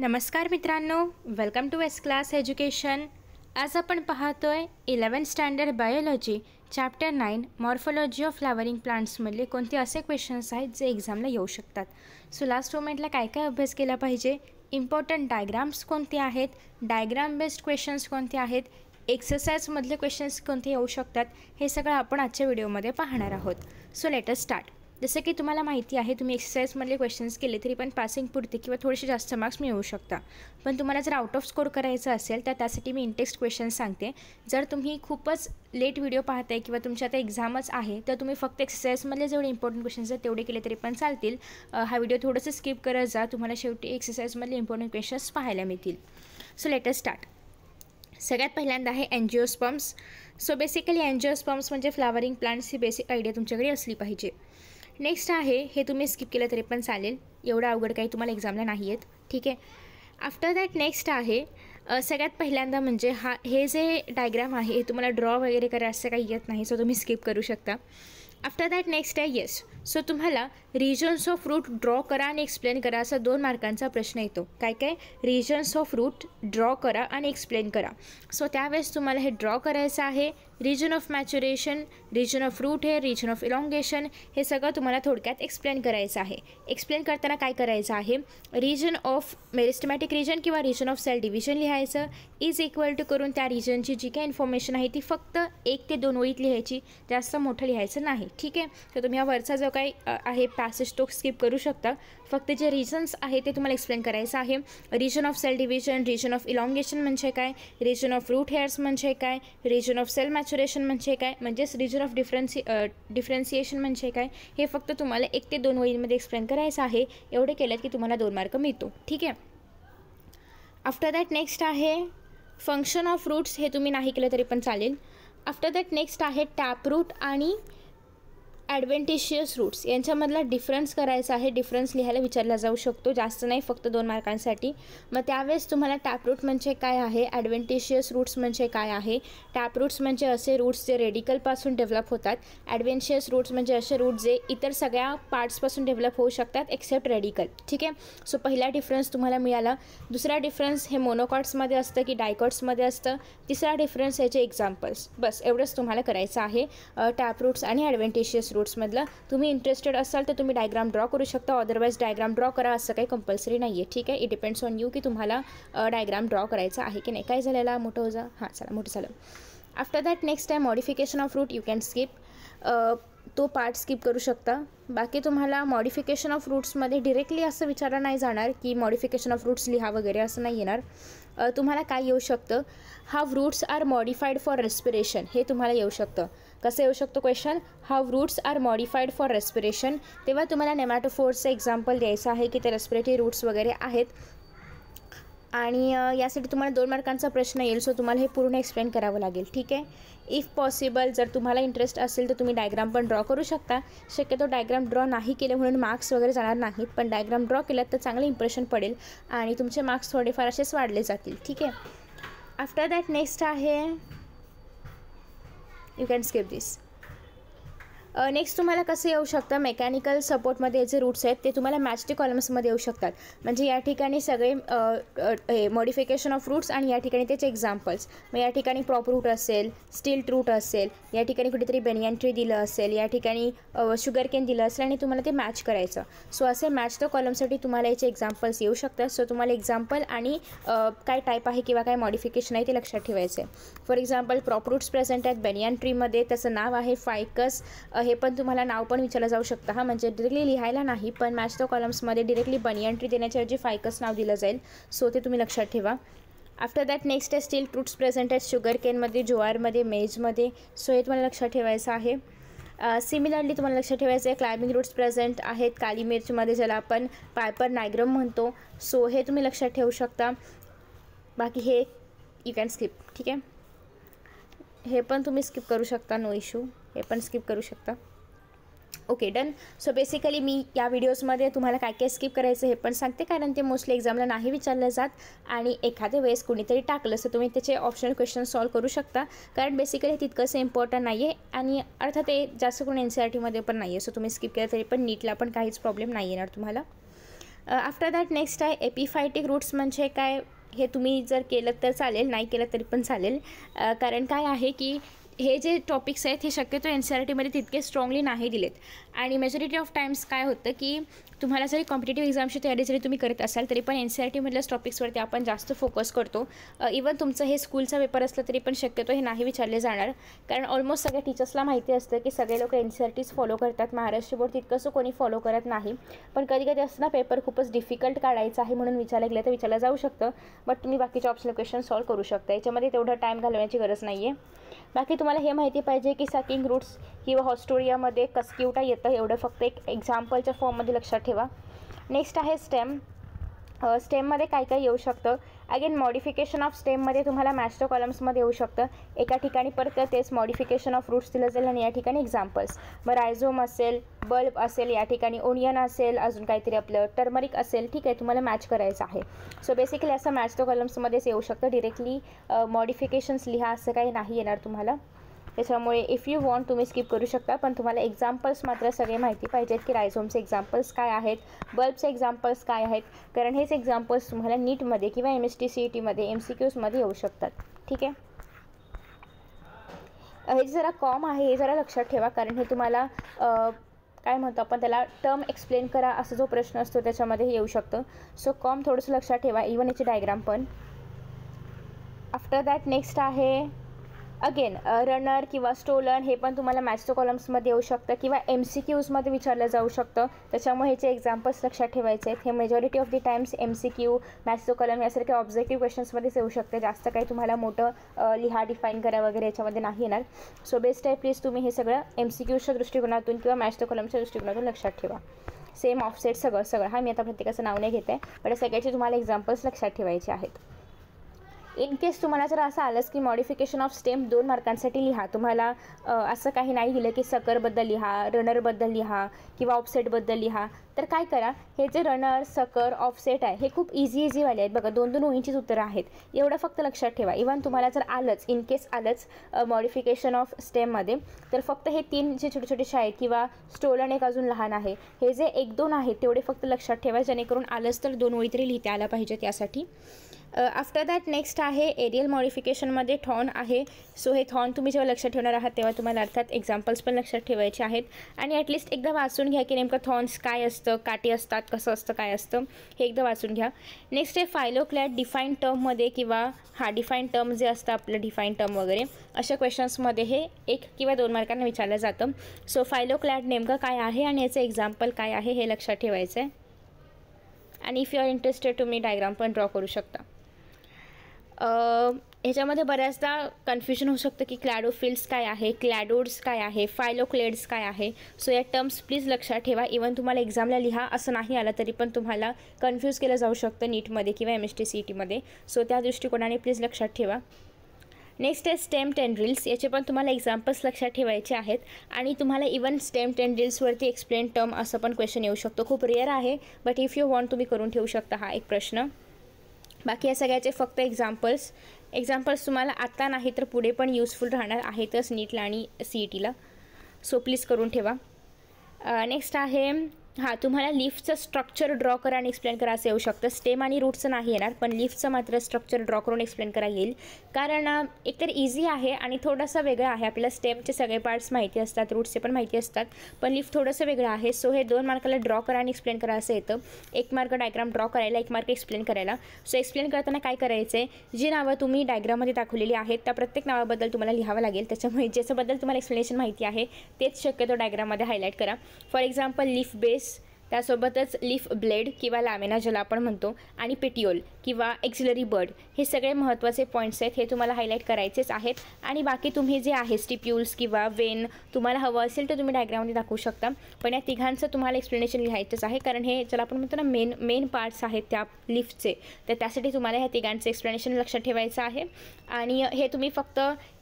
नमस्कार मित्रांनो welcome to S class education आज आपण पाहतो आहे eleven standard biology chapter nine morphology of flowering प्लांट्समधले कोणते असे क्वेश्चन्स आहेत जे एक्झामला येऊ शकतात सो लास्ट मोमेंटला काय काय अभ्यास केला पाहिजे इम्पॉर्टंट डायग्राम्स कोणते आहेत डायग्राम बेस्ड क्वेश्चन्स कोणते आहेत एक्सरसाइजमधले क्वेश्चन्स कोणते येऊ शकतात हे सगळं आपण आजच्या व्हिडिओमध्ये पाहणार आहोत सो लेटस स्टार्ट जसं की तुम्हाला माहिती आहे तुम्ही एक्सरसाइजमधले क्वेश्चन्स केले तरी पण पासिंग पुरते किंवा थोडेसे जास्त मार्क्स मिळू शकता पण तुम्हाला जर आउट ऑफ स्कोर करायचा असेल तर त्यासाठी मी इंटेक्स्ट क्वेश्चन्स सांगते जर तुम्ही खूपच लेट व्हिडिओ पाहताय किंवा तुमच्या आता एक्झामच आहे तर तुम्ही फक्त एक्सरसाइजमधले जेवढे इम्पॉर्टंट क्वेश्चन्स आहेत तेवढे केले तरी पण चालतील हा व्हिडिओ थोडंसं स्किप करत जा तुम्हाला शेवटी एक्सरसाइजमधले इम्पॉर्टंट क्वेश्चन्स पाहायला मिळतील सो लेटेस्ट स्टार्ट सगळ्यात पहिल्यांदा आहे sperms so basically angiosperms म्हणजे फ्लावरिंग प्लांट्स ही बेसिक आयडिया तुमच्याकडे असली पाहिजे नेक्स्ट आहे हे तुम्ही स्किप केलं तरी पण चालेल एवढं अवघड काही तुम्हाला एक्झामला नाही आहेत ठीक आहे आफ्टर दॅट नेक्स्ट आहे सगळ्यात पहिल्यांदा म्हणजे हा हे जे डायग्राम आहे हे तुम्हाला ड्रॉ वगैरे करायचं काही येत नाही सो तुम्ही स्किप करू शकता आफ्टर दॅट नेक्स्ट आहे येस सो तुम्हाला रिजन्स ऑफ रूट ड्रॉ करा आणि एक्सप्लेन करा असा दोन मार्कांचा प्रश्न येतो काय काय रिजन्स ऑफ रूट ड्रॉ करा आणि एक्सप्लेन करा सो त्यावेळेस तुम्हाला हे ड्रॉ करायचं आहे region of maturation region of root हे रिजन ऑफ इलॉंगेशन हे सगळं तुम्हाला थोडक्यात एक्सप्लेन करायचं आहे एक्सप्लेन करताना काय करायचं आहे रिजन ऑफ मेरिस्टमॅटिक रिजन किंवा रिजन ऑफ सेल डिव्हिजन लिहायचं इज इक्वल टू करून त्या रिजनची जी काही इन्फॉर्मेशन आहे ती फक्त एक ते दोन ओळीत लिहायची जास्त मोठं लिहायचं नाही ठीक आहे तर तुम्ही ह्या वरचा जो काही आहे पॅ पॅसेज तो स्किप करू शकता फक्त जे रिजन्स आहे ते तुम्हाला एक्सप्लेन करायचं आहे region of cell division region of elongation म्हणजे काय रिजन ऑफ रूट हेअर्स म्हणजे काय रिजन ऑफ सेल मॅच्युरेशन म्हणजे काय म्हणजेच रिजन ऑफ डिफरन्सी डिफरन्सिएशन म्हणजे काय हे फक्त तुम्हाला एक ते दोन वहीमध्ये एक्सप्लेन करायचं आहे एवढे केलं की तुम्हाला दोन मार्क मिळतो ठीक आहे आफ्टर दॅट नेक्स्ट आहे फंक्शन ऑफ रूट्स हे तुम्ही नाही केलं तरी पण चालेल आफ्टर दॅट नेक्स्ट आहे टॅप रूट आणि ॲडव्हेंटेशियस रूट्स यांच्यामधला डिफरन्स करायचा आहे डिफरन्स लिहायला विचारला जाऊ शकतो जास्त नाही फक्त दोन मार्कांसाठी मग त्यावेळेस तुम्हाला टॅप रूट म्हणजे काय आहे ॲडव्हेंटेशियस रूट्स म्हणजे काय आहे टॅप रूट्स म्हणजे असे रूट्स जे रेडिकलपासून डेव्हलप होतात ॲडव्हेंशियस रूट्स म्हणजे असे रूट्स जे इतर सगळ्या पार्ट्सपासून डेव्हलप होऊ शकतात एक्सेप्ट रेडिकल ठीक आहे सो पहिला डिफरन्स तुम्हाला मिळाला दुसरा डिफरन्स हे मोनोकॉट्समध्ये असतं की डायकॉट्समध्ये असतं तिसरा डिफरन्स याचे एक्झाम्पल्स बस एवढंच तुम्हाला करायचं आहे टॅप रूट्स आणि ॲडव्हेंटेशियस रूट्समधला तुम्ही इंटरेस्टेड असाल तर तुम्ही डायग्राम ड्रॉ करू शकता अदरवाईज डायग्राम ड्रॉ करा असं काही कंपल्सरी नाही आहे ठीक आहे इट डिपेंड्स ऑन यू की तुम्हाला डायग्राम ड्रॉ करायचा आहे की नाही काय झालेला मोठं हो हां चला मोठं झालं after that next time modification of root you can skip तो पार्ट स्किप करू शकता बाकी तुम्हाला मॉडिफिकेशन ऑफ रूट्समध्ये डिरेक्टली असं विचारलं नाही जाणार की मॉडिफिकेशन ऑफ रूट्स लिहा वगैरे असं नाही येणार तुम्हाला काय येऊ शकतं हा roots are modified for respiration हे तुम्हाला येऊ शकतं कसं येऊ शकतो question how roots are modified for respiration तेव्हा तुम्हाला नेमॅटोफोर्सचं एक्झाम्पल द्यायचं आहे की ते रेस्पिरेटरी रूट्स वगैरे आहेत आणि यासाठी तुम्हाला दोन मार्कांचा प्रश्न येईल सो तुम्हाला हे पूर्ण एक्सप्लेन करावं लागेल ठीक आहे इफ पॉसिबल जर तुम्हाला इंटरेस्ट असेल तर तुम्ही डायग्राम पण ड्रॉ करू शकता शक्यतो डायग्राम ड्रॉ नाही केले म्हणून मार्क्स वगैरे जाणार नाहीत पण डायग्राम ड्रॉ केलं तर चांगलं इम्प्रेशन पडेल आणि तुमचे मार्क्स थोडेफार असेच वाढले जातील ठीक आहे आफ्टर दॅट नेक्स्ट आहे you can skip this next तुम्हाला कसं येऊ शकतं मेकॅनिकल सपोर्टमध्ये जे रूट्स आहेत ते तुम्हाला मॅचटी कॉलम्समध्ये येऊ शकतात म्हणजे या ठिकाणी सगळे मॉडिफिकेशन ऑफ रूट्स आणि या ठिकाणी त्याचे एक्झाम्पल्स मग या ठिकाणी प्रॉप रूट असेल स्टील रूट असेल या ठिकाणी कुठेतरी बेनियन ट्री दिलं असेल या ठिकाणी शुगर केन दिलं असेल आणि तुम्हाला ते मॅच करायचं सो असे मॅच द कॉलमसाठी तुम्हाला याचे एक्झाम्पल्स येऊ शकतात सो तुम्हाला एक्झाम्पल आणि काय टाईप आहे किंवा काय मॉडिफिकेशन आहे ते लक्षात ठेवायचं आहे for example prop roots present आहेत बेनियन ट्रीमध्ये त्याचं नाव आहे फायकस हे पण तुम्हाला नाव पण विचारलं जाऊ शकतं हा म्हणजे डिरेक्टली लिहायला नाही पण मॅच द कॉलम्समध्ये डिरेक्टली बनी एंट्री देण्याच्याऐवजी फायकस नाव दिलं जाईल सो ते तुम्ही लक्षात ठेवा आफ्टर दॅट नेक्स्ट आहे स्टील ट्रूट्स प्रेझेंट आहेत शुगर केनमध्ये जुआरमध्ये मेजमध्ये सो हे तुम्हाला लक्षात ठेवायचं आहे सिमिलरली तुम्हाला लक्षात ठेवायचं आहे क्लायमिंग रूट्स प्रेझेंट आहेत काली मिर्चमध्ये ज्याला आपण पायपर नायग्रम म्हणतो सो हे तुम्ही लक्षात ठेवू शकता बाकी हे यू कॅन स्किप ठीक आहे हे पण तुम्ही स्किप करू शकता नो इशू हे पण स्किप करू शकता ओके डन सो बेसिकली मी या व्हिडिओजमध्ये तुम्हाला काय काय स्किप करायचं हे पण सांगते कारण ते मोस्टली एक्झामला नाही विचारलं जात आणि एखाद्या वेळेस कुणीतरी टाकलं तर तुम्ही त्याचे ऑप्शनल क्वेश्चन सॉल्व करू शकता कारण बेसिकली तितकंसं इम्पॉर्टंट नाही आहे आणि अर्थात ते जास्त करून एन सी आर e टीमध्ये पण नाही आहे सो तुम्ही स्किप केलं तरी पण नीटला पण काहीच प्रॉब्लेम नाही येणार तुम्हाला आफ्टर दॅट नेक्स्ट आहे एपिफायटिक रूट्स म्हणजे काय हे तुम्ही जर केलं तर चालेल नाही केलं तरी पण चालेल कारण काय आहे की हे जे टॉपिक्स आहेत हे शक्यतो एन सी आर e टीमध्ये तितके स्ट्रॉंगली नाही दिलेत आणि मेजॉरिटी ऑफ टाईम्स काय होतं की तुम्हाला जरी कॉम्पिटेटिव्ह एक्झामची तयारी जरी तुम्ही करत असाल तरी पण एन सी आर e टीमधल्याच टॉपिक्सवरती आपण जास्त फोकस करतो इवन तुमचं हे स्कूलचा पेपर असलं तरी पण शक्यतो हे नाही विचारले जाणार कारण ऑलमोस्ट सगळ्या टीचर्सला माहिती असतं की सगळे लोक एन सी आर टीच फॉलो करतात महाराष्ट्र बोर्ड तितकंसं कोणी फॉलो करत नाही पण कधी कधी असं ना पेपर खूपच डिफिकल्ट काढायचा आहे म्हणून विचारलं गेलं तर विचारलं जाऊ शकतं बट तुम्ही बाकीचे ऑप्शनल क्वेश्चन सॉल्व करू शकता याच्यामध्ये तेवढा टाईम घालवण्याची गरज नाही आहे बाकी तुम्हाला हे माहिती पाहिजे की साकिंग रूट्स किंवा हॉस्टोरियामध्ये कसक्युटा येतं एवढं फक्त एक एक्झाम्पलच्या फॉर्ममध्ये लक्षात ठेवा नेक्स्ट आहे स्टेम स्टेममध्ये काय काय येऊ शकतं अगेन मॉडिफिकेशन ऑफ स्टेममध्ये तुम्हाला मॅस्ट्रो कॉलम्समध्ये येऊ शकतं एका ठिकाणी परत तेच मॉडिफिकेशन ऑफ रूट्स दिलं जाईल आणि या ठिकाणी एक्झाम्पल्स मग रायझोम असेल बल्ब असेल या ठिकाणी ओनियन असेल अजून काहीतरी आपलं टर्मरिक असेल ठीक आहे तुम्हाला मॅच करायचं आहे सो बेसिकली असं कॉलम्स कॉलम्समध्येच येऊ शकतं डिरेक्टली मॉडिफिकेशन्स लिहा असं काही नाही येणार तुम्हाला त्याच्यामुळे इफ यू वॉन्ट तुम्ही स्किप करू शकता पण तुम्हाला एक्झाम्पल्स मात्र सगळे माहिती पाहिजेत की रायझोमचे एक्झाम्पल्स काय आहेत बल्बचे एक्झाम्पल्स काय आहेत कारण हेच एक्झाम्पल्स तुम्हाला नीटमध्ये किंवा M S T C E e टीमध्ये एम सी क्यूजमध्ये येऊ शकतात ठीक आहे हे जरा कॉम आहे हे जरा लक्षात ठेवा कारण हे तुम्हाला काय म्हणतो आपण त्याला टर्म एक्सप्लेन करा असा जो प्रश्न असतो त्याच्यामध्ये येऊ शकतं सो कॉम थोडंसं लक्षात ठेवा इवन याची डायग्राम पण आफ्टर दॅट नेक्स्ट आहे अगेन रनर किंवा स्टोलन हे पण तुम्हाला मॅच कॉलम्समध्ये येऊ शकतं किंवा एम सी क्यूजमध्ये विचारलं जाऊ शकतं त्याच्यामुळे ह्याचे एक्झाम्पल्स लक्षात ठेवायचे आहेत हे majority of the times M C Q match column यासारख्या ऑब्जेक्टिव्ह क्वेश्चन्समध्येच येऊ शकते जास्त काही तुम्हाला मोठं लिहा डिफाईन करा वगैरे याच्यामध्ये नाही येणार सो बेस्ट आहे प्लीज तुम्ही हे सगळं एम सी क्यूच्या दृष्टिकोनातून किंवा मॅच कॉलमच्या दृष्टिकोनातून लक्षात ठेवा सेम ऑफसेट सगळं सगळं हा मी आता प्रत्येकाचं नाव नाही घेते पण सगळ्याचे तुम्हाला एक्झाम्पल्स लक्षात ठेवायचे आहेत इन केस तुम्हाला जर असं आलंच की मॉडिफिकेशन ऑफ स्टेम दोन मार्कांसाठी लिहा तुम्हाला असं काही नाही लिहिलं की सकरबद्दल लिहा रनरबद्दल लिहा किंवा ऑफसेटबद्दल लिहा तर काय करा हे जे रनर सकर ऑफसेट आहे हे खूप इझी इझीवाले आहेत बघा दोन दोन ओळींचीच उत्तरं आहेत एवढं फक्त लक्षात ठेवा इवन तुम्हाला जर आलंच इन केस आलंच मॉडिफिकेशन ऑफ स्टेममध्ये तर फक्त हे तीन जे छोटे छोटे शाळे किंवा स्टोलन एक अजून लहान आहे हे जे एक दोन आहेत तेवढे फक्त लक्षात ठेवा जेणेकरून आलंच तर दोन ओळी तरी लिहिता आला पाहिजे त्यासाठी आफ्टर दॅट नेक्स्ट आहे एरियल मॉडिफिकेशनमध्ये थॉन आहे सो हे थॉन तुम्ही जेव्हा लक्षात ठेवणार आहात तेव्हा तुम्हाला अर्थात एक्झाम्पल्स पण लक्षात ठेवायचे आहेत आणि ॲटलिस्ट एकदा वाचून घ्या की नेमकं थॉन्स काय असतं काटे असतात कसं असतं काय असतं हे एकदा वाचून घ्या नेक्स्ट आहे फायलोक्लॅट डिफाईन टर्ममध्ये किंवा हा डिफाईन टर्म जे असतं आपलं डिफाईन टर्म वगैरे अशा क्वेश्चन्समध्ये हे एक किंवा दोन मार्कांना विचारलं जातं सो फायलोक्लॅट नेमकं काय आहे आणि याचं एक्झाम्पल काय आहे हे लक्षात ठेवायचं आहे आणि इफ यू आर इंटरेस्टेड तुम्ही डायग्राम पण ड्रॉ करू शकता ह्याच्यामध्ये बऱ्याचदा कन्फ्युजन होऊ शकतं की क्लॅडोफिल्ड्स काय आहे क्लॅडोड्स काय आहे फायलोक्लेड्स काय आहे सो या टर्म्स प्लीज लक्षात ठेवा इवन तुम्हाला एक्झामला लिहा असं नाही आलं तरी पण तुम्हाला कन्फ्यूज केलं जाऊ शकतं नीटमध्ये किंवा M S T C E टीमध्ये सो त्या दृष्टिकोनाने प्लीज लक्षात ठेवा नेक्स्ट आहे स्टेम टेंड्रिल्स याचे पण तुम्हाला एक्झाम्पल्स लक्षात ठेवायचे आहेत आणि तुम्हाला इवन स्टेम टेंड्रिल्सवरती एक्सप्लेन टर्म असं पण क्वेश्चन येऊ शकतो खूप रेअर आहे बट इफ यू वॉन्ट तुम्ही करून ठेवू शकता हा एक प्रश्न बाकी या सगळ्याचे फक्त एक्झाम्पल्स एक्झाम्पल्स तुम्हाला आत्ता नाही तर पुढे पण यूजफुल राहणार आहेतच नीटला आणि सी टीला सो प्लीज करून ठेवा नेक्स्ट आहे हां तुम्हाला लिफ्टचं स्ट्रक्चर ड्रॉ करा आणि एक्सप्लेन करा असं येऊ शकतं स्टेम आणि रूटचं नाही येणार पण लिफ्टचं मात्र स्ट्रक्चर ड्रॉ करून एक्सप्लेन करा येईल कारण एकतर इझी आहे आणि थोडंसं वेगळं आहे आपल्याला स्टेमचे सगळे पार्ट्स माहिती असतात रूट्सचे पण माहिती असतात पण लिफ्ट थोडंसं वेगळं आहे सो हे दोन मार्काला ड्रॉ करा आणि एक्सप्लेन करा असं येतं एक मार्क डायग्राम ड्रॉ करायला एक मार्क एक्सप्लेन करायला सो एक्सप्लेन करताना काय करायचं आहे जी नावं तुम्ही डायग्राममध्ये दाखवलेली आहेत त्या प्रत्येक नावाबद्दल तुम्हाला लिहावं लागेल त्याच्यामुळे ज्याच्याबद्दल तुम्हाला एक्सप्लेनेशन माहिती आहे तेच शक्यतो डायग्राममध्ये हायलाईट करा फॉर एक्झाम्पल लिफ्ट बेस त्यासोबतच लीफ ब्लेड किंवा लॅमेना ज्याला आपण म्हणतो आणि पेटिओल किंवा एक्झिलरी बर्ड हे सगळे महत्त्वाचे पॉईंट्स आहेत हे तुम्हाला हायलाईट करायचेच आहेत आणि बाकी तुम्ही जे आहे स्टिप्युल्स किंवा वेन तुम्हाला हवं असेल तर तुम्ही डायग्राममध्ये दाखवू शकता पण या तिघांचं तुम्हाला एक्सप्लेनेशन लिहायचंच आहे कारण हे ज्याला आपण म्हणतो ना मेन मेन पार्ट्स आहेत त्या लिफ्टचे तर त्यासाठी तुम्हाला ह्या तिघांचं एक्सप्लेनेशन लक्षात ठेवायचं आहे आणि हे तुम्ही फक्त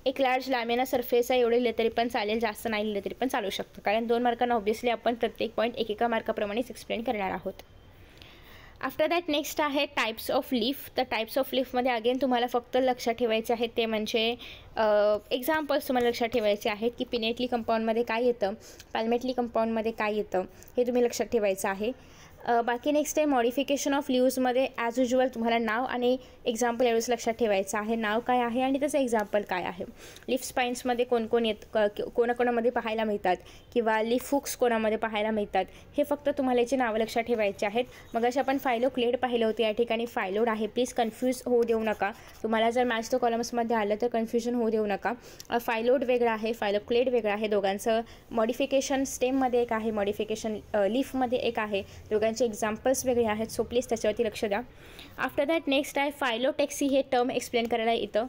एक लार्ज लामेना सरफेस आहे एवढं लिहिले तरी पण चालेल जास्त नाही लिहिलं तरी पण चालू शकतं कारण दोन मार्कांना ऑब्वियसली आपण प्रत्येक पॉईंट एकेका मार्काप्रमाणेच एक्सप्लेन करणार आहोत आफ्टर दॅट नेक्स्ट आहे टाईप्स ऑफ लीफ तर टाईप्स ऑफ लिफमध्ये अगेन तुम्हाला फक्त लक्षात ठेवायचे आहेत ते म्हणजे एक्झाम्पल्स तुम्हाला लक्षात ठेवायचे आहेत की पिनेटली कंपाऊंडमध्ये काय येतं पाल्मेटली कंपाऊंडमध्ये काय येतं हे तुम्ही लक्षात ठेवायचं आहे बाकी नेक्स्ट आहे मॉडिफिकेशन ऑफ लिव्जमध्ये ॲज युजल तुम्हाला नाव आणि एक्झाम्पल यावेळेस लक्षात ठेवायचं आहे नाव काय आहे आणि त्याचं एक्झाम्पल काय आहे लिफ स्पाईन्समध्ये कोणकोण येत कोणाकोणामध्ये पाहायला मिळतात किंवा लिफ हुक्स कोणामध्ये पाहायला मिळतात हे फक्त तुम्हाला याची नावं लक्षात ठेवायची आहेत मग अशी आपण फायलो क्लेड पाहिलं होतं या ठिकाणी फायलोड आहे प्लीज कन्फ्यूज होऊ देऊ नका तुम्हाला जर मॅच तो कॉलम्समध्ये आलं तर कन्फ्युजन होऊ देऊ नका फायलोड वेगळा आहे फायलो क्लेड वेगळा आहे दोघांचं मॉडिफिकेशन स्टेममध्ये एक आहे मॉडिफिकेशन लिफमध्ये एक आहे दोघां त्यांचे एक्झाम्पल्स वेगळे आहेत सो प्लीज त्याच्यावरती लक्ष द्या आफ्टर दॅट नेक्स्ट आहे फायलोटेक्सी हे टर्म एक्सप्लेन करायला येतं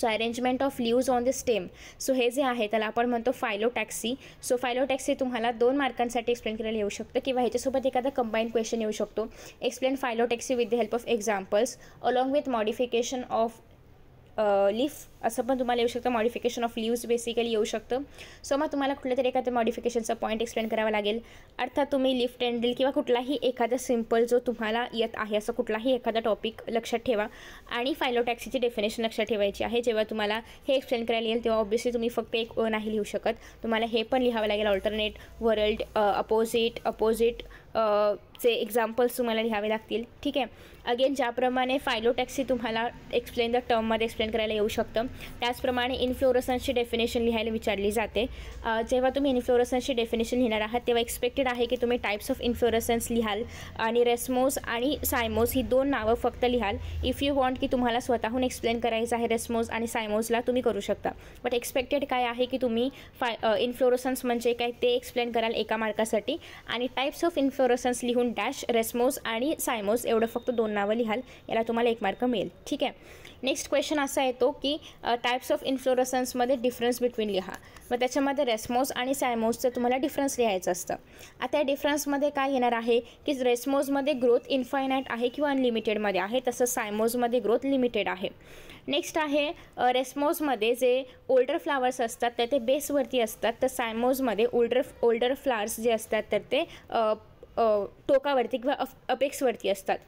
so arrangement of leaves on the stem so हे जे आहे त्याला आपण म्हणतो फायलोटॅक्सी सो फायलोटॅक्सी तुम्हाला दोन मार्कांसाठी एक्सप्लेन करायला येऊ शकतं किंवा ह्याच्यासोबत एखादा कंबाईन क्वेश्चन येऊ शकतो explain phyllotaxy with the help of examples along with modification of leaf असं पण तुम्हाला येऊ शकतं मॉडिफिकेशन ऑफ लीव्स बेसिकली येऊ शकतं सो मग तुम्हाला कुठल्या तरी एखाद्या मॉडिफिकेशनचा पॉईंट एक्सप्लेन करावा लागेल अर्थात तुम्ही लिफ्ट टेंडल किंवा कुठलाही एखादा सिम्पल जो तुम्हाला येत आहे असं कुठलाही एखादा टॉपिक लक्षात ठेवा आणि फायलोटॅक्सीची डेफिनेशन लक्षात ठेवायची आहे जेव्हा तुम्हाला हे एक्सप्लेन करायला येईल तेव्हा ऑब्वियसली तुम्ही फक्त एक नाही लिहू शकत तुम्हाला हे पण लिहावं लागेल ऑल्टरनेट वर्ल्ड अपोजिट अपोजिट चे एक्झाम्पल्स तुम्हाला लिहावे लागतील ठीक आहे अगेन ज्याप्रमाणे फायलोटॅक्सी तुम्हाला एक्सप्लेन द टर्ममध्ये एक्सप्लेन करायला येऊ शकतं त्याचप्रमाणे इन्फ्लोरसन्सची डेफिनेशन लिहायला विचारली जाते जेव्हा तुम्ही इन्फ्लोरसन्सची डेफिनेशन लिहिणार आहात तेव्हा एक्सपेक्टेड आहे की तुम्ही टाईप्स ऑफ इन्फ्लोरसन्स लिहाल आणि रेस्मोस आणि सायमोस ही दोन नावं फक्त लिहाल इफ यू वॉन्ट की तुम्हाला स्वतःहून एक्सप्लेन करायचं आहे रेस्मोस आणि सायमोसला तुम्ही करू शकता बट एक्सपेक्टेड काय आहे की तुम्ही फाय इन्फ्लोरसन्स म्हणजे काय ते एक्सप्लेन कराल एका मार्कासाठी आणि टाईप्स ऑफ इन्फ्लो फ्लोरोसन्स लिहून डॅश रेस्मोस आणि सायमोस एवढं फक्त दोन नावं लिहाल याला तुम्हाला एक मार्क मिळेल ठीक आहे नेक्स्ट क्वेश्चन असा येतो की टाईप्स ऑफ इन्फ्लोरसन्समध्ये डिफरन्स बिटवीन लिहा मग त्याच्यामध्ये रेस्मोस आणि सायमोसचं तुम्हाला डिफरन्स लिहायचं असतं आता या डिफरन्समध्ये काय येणार आहे की रेस्मोजमध्ये ग्रोथ इन्फायनाईट आहे किंवा अनलिमिटेडमध्ये आहे तसं सायमोजमध्ये ग्रोथ लिमिटेड आहे नेक्स्ट आहे रेस्मोजमध्ये जे ओल्डर फ्लावर्स असतात तर ते बेसवरती असतात तर सायमोजमध्ये ओल्डर ओल्डर फ्लावर्स जे असतात तर ते टोकावरती किंवा अफ अपेक्सवरती असतात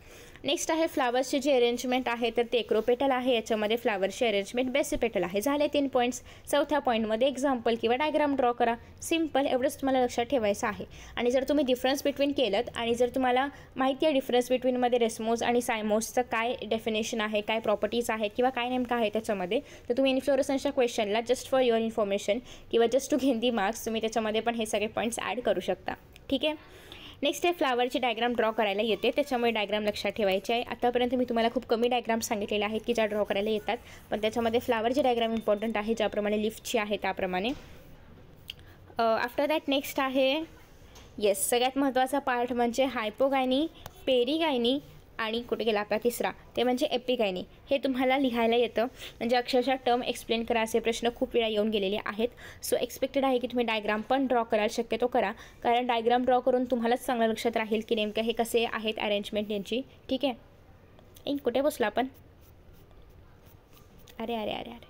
नेक्स्ट आहे फ्लावर्सचे जे अरेंजमेंट आहे तर ते एक्रोपेटल आहे याच्यामध्ये फ्लावरचे अरेंजमेंट बेसिपेटल आहे झाले तीन पॉईंट्स चौथ्या पॉईंटमध्ये एक्झाम्पल किंवा डायग्राम ड्रॉ करा सिम्पल एवढंच तुम्हाला लक्षात ठेवायचं आहे आणि जर तुम्ही डिफरन्स बिटवीन केलं आणि जर तुम्हाला माहिती आहे डिफरन्स बिटवीनमध्ये रेस्मोज आणि सायमोजचं काय डेफिनेशन आहे काय प्रॉपर्टीज आहेत किंवा काय नेमकं आहे त्याच्यामध्ये तर तुम्ही इन्फ्लोरसन्सच्या क्वेश्चनला जस्ट फॉर युअर इन्फॉर्मेशन किंवा जस्ट टू घेंदी मार्क्स तुम्ही त्याच्यामध्ये पण हे सगळे पॉईंट्स ॲड करू शकता ठीक आहे नेक्स्ट आहे फ्लावरची डायग्राम ड्रॉ करायला येते त्याच्यामुळे डायग्राम लक्षात ठेवायची आहे आतापर्यंत मी तुम्हाला खूप कमी डायग्राम सांगितलेले आहेत की ज्या ड्रॉ करायला येतात पण त्याच्यामध्ये फ्लावरची डायग्राम इम्पॉर्टंट आहे ज्याप्रमाणे लिफ्टची आहे त्याप्रमाणे आफ्टर दॅट नेक्स्ट आहे येस सगळ्यात महत्त्वाचा पार्ट म्हणजे हायपोगायनी पेरीगायनी आणि कुठे गेला आपला तिसरा ते म्हणजे एपिकायनी हे तुम्हाला लिहायला येतं म्हणजे अक्षरशः टर्म एक्सप्लेन करा असे प्रश्न खूप वेळा येऊन गेलेले आहेत सो एक्सपेक्टेड आहे की तुम्ही डायग्राम पण ड्रॉ कराल शक्यतो करा कारण डायग्राम ड्रॉ करून तुम्हालाच चांगलं लक्षात राहील की नेमकं हे कसे आहेत अरेंजमेंट यांची ठीक आहे कुठे बसला आपण अरे अरे अरे अरे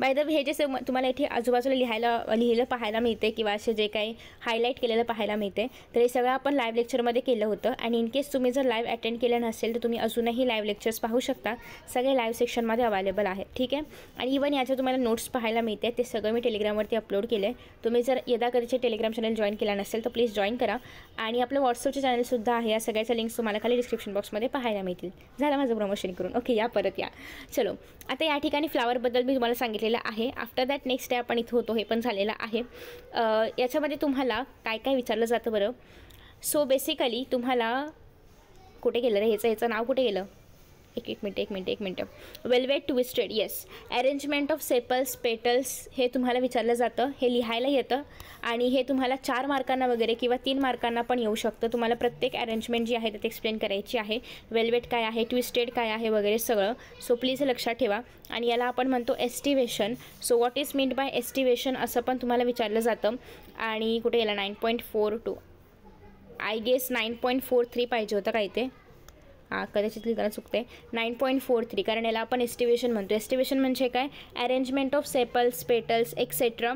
बाय द हे जे तुम्हाला इथे आजूबाजूला लिहायला लिहिलं पाहायला मिळते किंवा असे जे काही हायलाईट केलेलं पाहायला मिळते तर हे सगळं आपण लाईव्ह लेक्चरमध्ये केलं होतं आणि इन केस तुम्ही जर लाईव्ह अटेंड केलं नसेल तर तुम्ही अजूनही लाईव्ह लेक्चर्स पाहू शकता सगळे लाईव्ह सेक्शनमध्ये अवेलेबल आहे ठीक आहे आणि इव्हन याच्या तुम्हाला नोट्स पाहायला मिळते ते सगळं मी टेलिग्रामवरती अपलोड केले तुम्ही जर यदा कधीचे टेलिग्राम चॅनल जॉईन केला नसेल तर प्लीज जॉईन करा आणि आपलं व्हॉट्सअपचे चॅनलसुद्धा आहे या सगळ्याच्या लिंक्स तुम्हाला खाली डिस्क्रिप्शन बॉक्समध्ये पाहायला मिळतील झालं माझं प्रमोशन करून ओके या परत या चलो आता या ठिकाणी फ्लावरबद्दल मी तुम्हाला सांगितलं आहे आफ्टर दॅट नेक्स्ट डे आपण इथं होतो हे पण झालेलं आहे याच्यामध्ये तुम्हाला काय काय विचारलं जातं बरं सो बेसिकली तुम्हाला कुठे गेलं रे ह्याचं ह्याचं नाव कुठे गेलं एक एक मिनटं एक मिनटं एक मिनटं valvate twisted yes arrangement of sepals petals हे तुम्हाला विचारलं जातं हे लिहायला येतं आणि हे तुम्हाला चार मार्कांना वगैरे किंवा तीन मार्कांना पण येऊ शकतं तुम्हाला प्रत्येक अरेंजमेंट जी आहे त्यात एक्सप्लेन करायची आहे वेलवेट काय आहे ट्विस्टेड काय आहे वगैरे सगळं सो प्लीज लक्षात ठेवा आणि याला आपण म्हणतो aestivation so what is meant by aestivation असं पण तुम्हाला विचारलं जातं आणि कुठे याला nine point four two I guess nine point four three पाहिजे होतं काय ते हा कदाचित लिहिताना चुकते नाईन पॉईंट फोर थ्री कारण याला आपण एस्टिवेशन म्हणतो एस्टिवेशन म्हणजे काय arrangement of sepals petals etcetera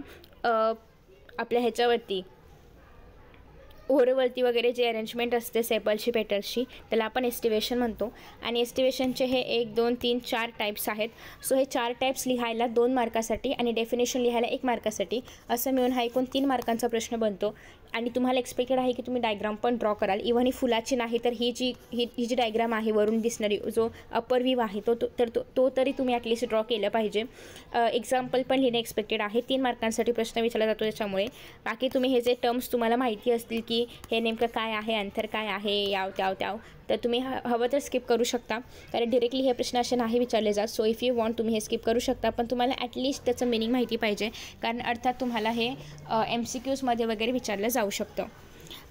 आपल्या ह्याच्यावरती ओरवरती वगैरे जे अरेंजमेंट असते सेपलची पेटल्सची त्याला आपण एस्टिवेशन म्हणतो आणि एस्टिवेशनचे हे एक दोन तीन चार टाईप्स आहेत सो हे चार टाईप्स लिहायला दोन मार्कासाठी आणि डेफिनेशन लिहायला एक मार्कासाठी असं मिळून हा एकूण तीन मार्कांचा प्रश्न बनतो आणि तुम्हाला एक्सपेक्टेड आहे की तुम्ही डायग्राम पण ड्रॉ कराल इव्हन ही फुलाची नाही तर ही जी ही ही जी डायग्राम आहे वरून दिसणारी जो अपर व्ह्यू आहे तो तर तो, तो तरी तुम्ही ॲटलीस्ट ड्रॉ केलं पाहिजे एक्झाम्पल पण लिहिणे एक्सपेक्टेड आहे तीन मार्कांसाठी प्रश्न विचारला जातो त्याच्यामुळे बाकी तुम्ही हे जे टर्म्स तुम्हाला माहिती असतील की हे नेमकं काय आहे अंतर काय आहे याव त्याव त्याव तर तुम्ही हवं तर स्किप करू शकता कारण डिरेक्टली हे प्रश्न असे नाही विचारले जात सो इफ यू वॉन्ट तुम्ही हे स्किप करू शकता पण तुम्हाला ॲटलीस्ट त्याचं मिनिंग माहिती पाहिजे कारण अर्थात तुम्हाला हे एम सी क्यूजमध्ये वगैरे विचारलं जातं जाऊ शकतं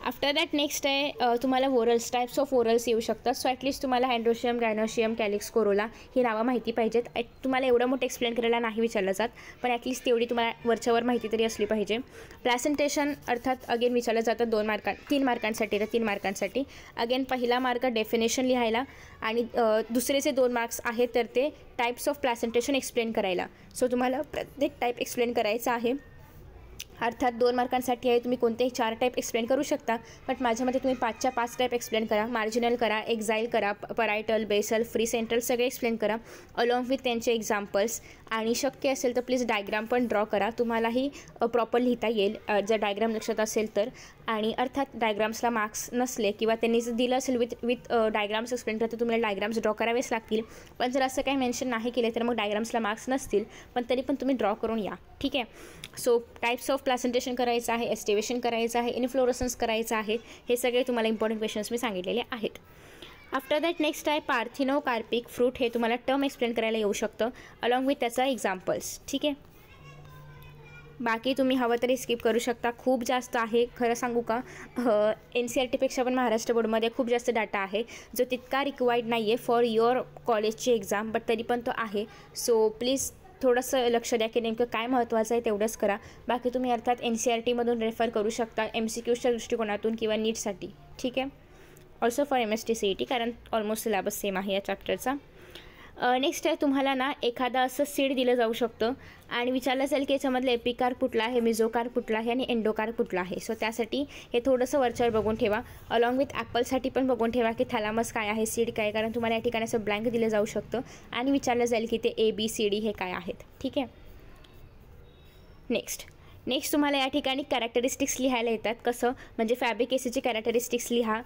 आफ्टर दॅट नेक्स्ट आहे तुम्हाला वोरल्स टाईप्स ऑफ ओरल्स येऊ शकतात सो ॲटलीस्ट तुम्हाला हँड्रोशियम रायनोशियम कॅलिक्स कोरोला ही नावं माहिती पाहिजेत तुम्हाला एवढं मोठं एक्सप्लेन करायला नाही विचारलं जात पण ॲटलीस्ट तेवढी तुम्हाला वरच्यावर माहिती तरी असली पाहिजे प्लॅसेंटेशन अर्थात अगेन विचारलं जातं दोन मार्कां तीन मार्कांसाठी तर तीन मार्कांसाठी अगेन पहिला मार्क डेफिनेशन लिहायला आणि दुसरे जे दोन मार्क्स आहेत तर ते टाईप्स ऑफ प्लॅसेंटेशन एक्सप्लेन करायला सो तुम्हाला प्रत्येक टाईप एक्सप्लेन करायचं आहे अर्थात दोन मार्कांसाठी आहे तुम्ही कोणतेही चार टाईप एक्सप्लेन करू शकता बट माझ्यामध्ये तुम्ही पाचच्या पाच टाईप एक्सप्लेन करा मार्जिनल करा एक्झाईल करा परायटल बेसल फ्री सेंट्रल सगळे एक्सप्लेन करा अलॉंग विथ त्यांचे एक्झाम्पल्स आणि शक्य असेल तर प्लीज डायग्राम पण ड्रॉ करा तुम्हालाही प्रॉपर लिहिता येईल जर डायग्राम लक्षात असेल तर आणि अर्थात डायग्राम्सला मार्क्स नसले किंवा त्यांनी जर दिलं असेल विथ विथ डायग्राम्स एक्सप्लेन तर तुम्हाला डायग्राम्स ड्रॉ करावेच लागतील पण जर असं काही मेन्शन नाही केले तर मग डायग्राम्सला मार्क्स नसतील पण तरी पण तुम्ही ड्रॉ करून या ठीक आहे सो टाईप्स ऑफ प्लासेंटेशन करायचं आहे एस्टिवेशन करायचं आहे इन्फ्लोरसन्स करायचं आहे हे सगळे तुम्हाला इम्पॉर्टंट क्वेश्चन्स मी सांगितलेले आहेत आफ्टर दॅट नेक्स्ट आहे पार्थिनो कार्पिक फ्रूट हे तुम्हाला टर्म एक्सप्लेन करायला येऊ शकतं अलॉंग विथ त्याचा एक्झाम्पल्स ठीक आहे बाकी तुम्ही हवं तरी स्किप करू शकता खूप जास्त आहे खरं सांगू का एन सी आर टीपेक्षा e पण महाराष्ट्र बोर्डमध्ये खूप जास्त डाटा आहे जो तितका रिक्वायर्ड नाही आहे फॉर युअर कॉलेजची एक्झाम बट तरी पण तो आहे सो प्लीज थोडंसं लक्ष द्या की नेमकं काय महत्त्वाचं आहे तेवढंच करा बाकी तुम्ही अर्थात एन सी आर टीमधून रेफर करू शकता एम सी क्यूच्या दृष्टिकोनातून किंवा नीटसाठी ठीक आहे also for M S T C E T कारण ऑलमोस्ट सिलेबस सेम आहे या चॅप्टरचा नेक्स्ट आहे तुम्हाला ना एखादा असं सीड दिलं जाऊ शकतं आणि विचारलं जाईल की याच्यामधलं एपिकार कुठला आहे मिझोकार कुठला आहे आणि एंडोकार कुठला आहे सो त्यासाठी हे थोडंसं वरच्यावर बघून ठेवा अलॉंग विथ ॲपलसाठी पण बघून ठेवा की थॅलामस काय आहे सीड काय कारण तुम्हाला या ठिकाणी असं ब्लँक दिलं जाऊ शकतं आणि विचारलं जाईल की ते ए बी सी डी हे काय आहेत ठीक आहे नेक्स्ट नेक्स्ट तुम्हाला या ठिकाणी कॅरेक्टरिस्टिक्स लिहायला येतात कसं म्हणजे फॅब्रिक एसीचे कॅरेक्टरिस्टिक्स लिहा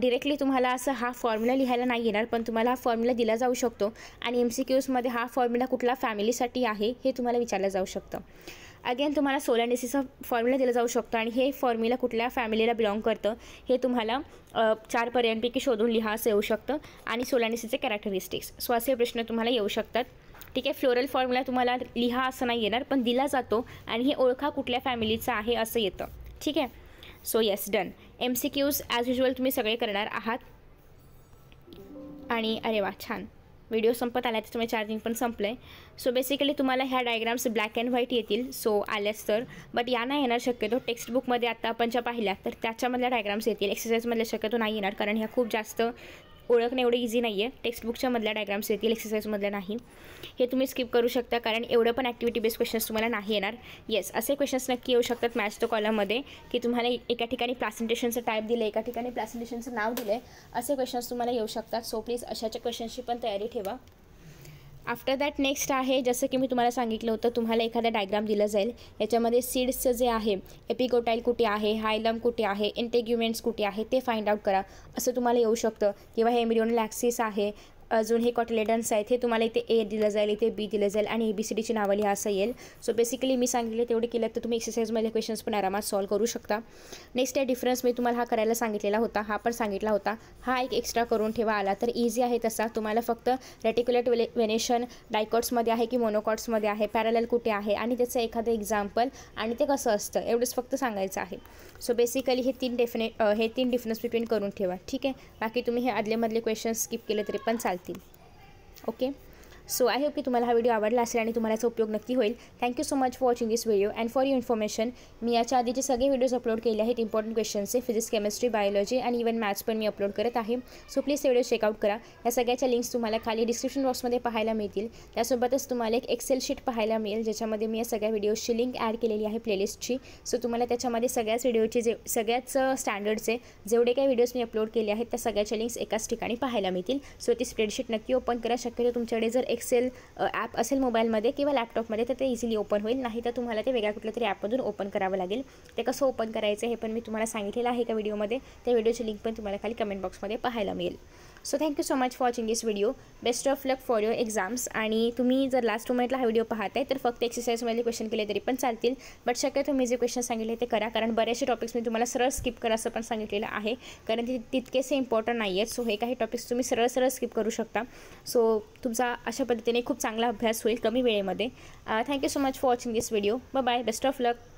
डिरेक्टली तुम्हाला असं हा फॉर्म्युला लिहायला नाही येणार पण तुम्हाला हा फॉर्म्युला दिला जाऊ शकतो आणि एम सी क्यूजमध्ये हा फॉर्म्युला कुठल्या फॅमिलीसाठी आहे हे तुम्हाला विचारलं जाऊ शकतं अगेन तुम्हाला सोल फॉर्म्युला दिला जाऊ शकतो आणि हे फॉर्म्युला कुठल्या फॅमिलीला बिलॉंग करतं हे तुम्हाला चार पर्यायांपैकी शोधून लिहा असं येऊ शकतं आणि सोल कॅरेक्टरिस्टिक्स सो असे प्रश्न तुम्हाला येऊ शकतात ठीक आहे फ्लोरल फॉर्म्युला तुम्हाला लिहा असं नाही येणार पण दिला जातो आणि हे ओळखा कुठल्या फॅमिलीचा आहे असं येतं ठीक आहे so yes done M C Qs as usual तुम्ही सगळे करणार आहात आणि अरे वा छान व्हिडिओ संपत आला तुम्ही चार्जिंग पण संपलं आहे सो बेसिकली तुम्हाला ह्या डायग्राम्स ब्लॅक अँड व्हाईट येतील सो आल्यास तर बट या नाही येणार शक्यतो टेक्स्टबुकमध्ये आता आपण ज्या पाहिल्या तर त्याच्यामधल्या डायग्राम्स येतील एक्सरसाइजमधल्या शक्यतो नाही येणार कारण ह्या खूप जास्त ओळखणे एवढं इझी नाही आहे टेक्स्टबुकच्या मधल्या डायग्राम्स येतील एक्सरसाइजमधल्या नाही हे तुम्ही स्किप करू शकता कारण एवढं पण ॲक्टिव्हिटी बेस्ड क्वेश्चन्स तुम्हाला नाही येणार येस असे क्वेश्चन्स नक्की येऊ शकतात मॅच तो कॉलममध्ये की तुम्हाला एका ठिकाणी प्लॅसेंटेशनचं टाईप दिलं एका ठिकाणी प्लॅसेंटेशनचं नाव दिलं असे क्वेश्चन्स तुम्हाला येऊ शकतात सो प्लीज अशाच्या क्वेश्चन्सची पण तयारी ठेवा आफ्टर दॅट नेक्स्ट आहे जसं की मी तुम्हाला सांगितलं होतं तुम्हाला एखादा डायग्राम दिला जाईल याच्यामध्ये सीड्सचं जे आहे एपिकोटाईल कुठे आहे हायलम कुठे आहे इंटेग्युमेंट्स कुठे आहे ते फाइंड आउट करा असं तुम्हाला येऊ शकतं किंवा हे ॲक्सिस आहे अजून हे कॉटिलेडन्स आहेत हे तुम्हाला इथे ए दिलं जाईल इथे बी दिलं जाईल आणि ए बी सी डीची नावं लिहा असं येईल सो बेसिकली मी सांगितले तेवढे केलं तर तुम्ही एक्सरसाईजमध्ये क्वेश्चन्स पण आरामात सॉल्व्ह करू शकता नेक्स्ट आहे डिफरन्स मी तुम्हाला हा करायला सांगितलेला होता हा पण सांगितला होता हा एक एक्स्ट्रा करून ठेवा आला तर इझी आहे तसा तुम्हाला फक्त रेटिक्युलेट वेनेशन डायकॉट्समध्ये आहे की मोनोकॉट्समध्ये आहे पॅरलल कुठे आहे आणि त्याचं एखादं एक्झाम्पल आणि ते कसं असतं एवढंच फक्त सांगायचं आहे सो बेसिकली हे तीन डेफिने हे तीन डिफरन्स बिटवीन करून ठेवा ठीक आहे बाकी तुम्ही हे आदलेमधले क्वेश्चन्स स्किप केले तरी पण चालतं चालतील ओके सो आय होप की तुम्हाला हा व्हिडिओ आवडला असेल आणि तुम्हाला याचा उपयोग नक्की होईल thank you so much for watching this video and for you information मी याच्या आधीचे सगळे व्हिडिओज अपलोड केले आहेत इम्पॉर्टंट क्वेश्चनचे फिजिक्स केमिस्ट्री बायोलॉजी आणि इवन मॅथ्स पण मी अपलोड करत आहे सो प्लीज व्हिडिओ चेकआउट करा या सगळ्याच्या लिंक्स तुम्हाला खाली डिस्क्रिप्शन बॉक्समध्ये पाहायला मिळतील त्यासोबतच तुम्हाला एक एक्सेल शीट पाहायला मिळेल ज्याच्यामध्ये मी या सगळ्या व्हिडिओजची लिंक ॲड केलेली आहे प्लेलिस्टची सो तुम्हाला त्याच्यामध्ये सगळ्याच व्हिडिओची जे सगळ्याच स्टँडर्डचे जेवढे काही व्हिडिओज मी अपलोड केले आहेत त्या सगळ्याच्या लिंक्स एकाच ठिकाणी पाहायला मिळतील सो ती स्प्रेडशीट नक्की ओपन करा शक्यतो तुमच्याकडे जर एक्सेल ॲप असेल मोबाईलमध्ये किंवा लॅपटॉपमध्ये तर ते इझिली ओपन होईल नाही तर तुम्हाला ते वेगळ्या कुठल्या तरी ॲपमधून ओपन करावं लागेल ते कसं ओपन करायचं हे पण मी तुम्हाला सांगितलेलं आहे का व्हिडिओमध्ये त्या व्हिडिओची लिंक पण तुम्हाला खाली कमेंट बॉक्समध्ये पाहायला मिळेल so thank you so much for watching this video best of luck for your exams आणि तुम्ही जर लास्ट मोमेंटला हा व्हिडिओ पाहताय तर फक्त एक्सरसाईजमध्ये क्वेश्चन केले तरी पण चालतील बट शक्य तुम्ही जे क्वेश्चन सांगितले ते करा कारण बऱ्याचशे टॉपिक्स मी तुम्हाला सरळ स्किप करा असं पण सांगितलेलं आहे कारण ते तितकेसे इम्पॉर्टंट नाही आहेत सो हे काही टॉपिक्स तुम्ही सरळ सरळ स्किप करू शकता सो तुमचा अशा पद्धतीने खूप चांगला अभ्यास होईल कमी वेळेमध्ये thank you so much for watching this video bye bye best of luck